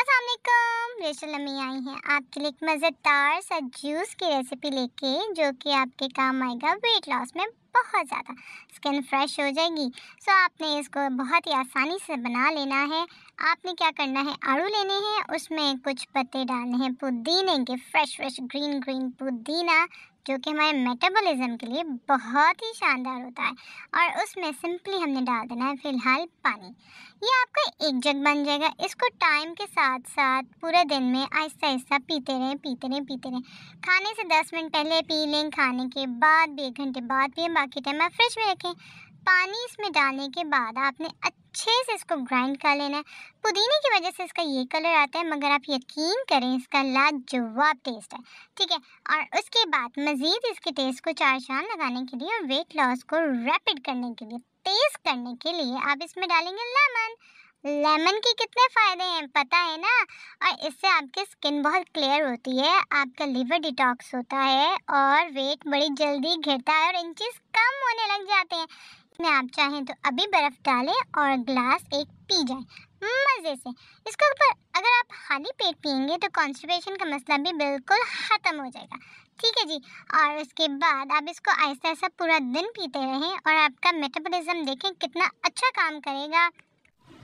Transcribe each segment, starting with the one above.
Aslam racial अम्मी आई हैं आपके लिए एक मज़ेदार सा जूस की रेसिपी लेके जो कि आपके काम आएगा वेट लॉस में बहुत ज़्यादा स्किन फ्रेश हो जाएगी सो आपने इसको बहुत ही आसानी से बना लेना है आपने क्या करना है आड़ू लेने हैं उसमें कुछ पत्ते डालने हैं पुदीने के फ्रेश फ्रेश ग्रीन ग्रीन पुदीना जो कि हमारे मेटाबॉलिज्म के लिए बहुत ही शानदार होता है और उसमें सिंपली हमने डाल देना है फ़िलहाल पानी ये आपका एक जग बन जाएगा इसको टाइम के साथ साथ पूरे दिन में आहिस्ता आहिस्ता पीते रहें पीते रहें पीते रहें खाने से 10 मिनट पहले पी लें खाने के बाद भी एक घंटे बाद भी बाकी टाइम आप फ्रिज में रखें पानी इसमें डालने के बाद आपने अच्छे से इसको ग्राइंड कर लेना है पुदीने की वजह से इसका ये कलर आता है मगर आप यकीन करें इसका लाजवाब टेस्ट है ठीक है और उसके बाद मज़ीद इसके टेस्ट को चार चांद लगाने के लिए और वेट लॉस को रैपिड करने के लिए तेज़ करने के लिए आप इसमें डालेंगे लेमन लेमन के कितने फ़ायदे हैं पता है ना और इससे आपकी स्किन बहुत क्लियर होती है आपका लीवर डिटॉक्स होता है और वेट बड़ी जल्दी घिरता है और चीज़ कम होने लग जाते हैं इसमें आप चाहें तो अभी बर्फ़ डालें और ग्लास एक पी जाए मज़े से इसके ऊपर अगर आप खाली पेट पियेंगे तो कॉन्स्टिपेशन का मसला भी बिल्कुल ख़त्म हो जाएगा ठीक है जी और उसके बाद आप इसको ऐसा ऐसा पूरा दिन पीते रहें और आपका मेटाबॉलिज्म देखें कितना अच्छा काम करेगा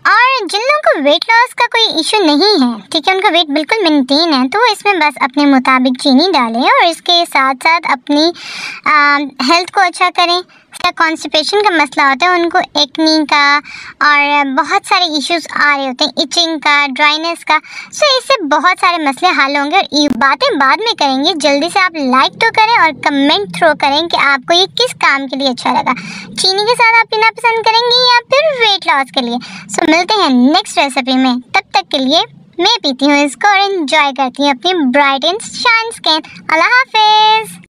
और जिन लोगों को वेट लॉस का कोई इशू नहीं है ठीक है उनका वेट बिल्कुल मेंटेन है तो इसमें बस अपने मुताबिक चीनी डालें और इसके साथ साथ अपनी आ, हेल्थ को अच्छा करें या कॉन्स्टिपेशन का मसला होता है उनको एक्नी का और बहुत सारे इश्यूज आ रहे होते हैं इचिंग का ड्राइनेस का सो इससे बहुत सारे मसले हल होंगे और ये बातें बाद में करेंगे जल्दी से आप लाइक तो करें और कमेंट थ्रो करें कि आपको ये किस काम के लिए अच्छा लगा चीनी के साथ आप पीना पसंद करेंगे या वेट लॉस के लिए सो so, मिलते हैं नेक्स्ट रेसिपी में तब तक के लिए मैं पीती हूँ इसको और इन्जॉय करती हूँ अपनी ब्राइट एंड शाइन स्किन अल्लाह हाफिज़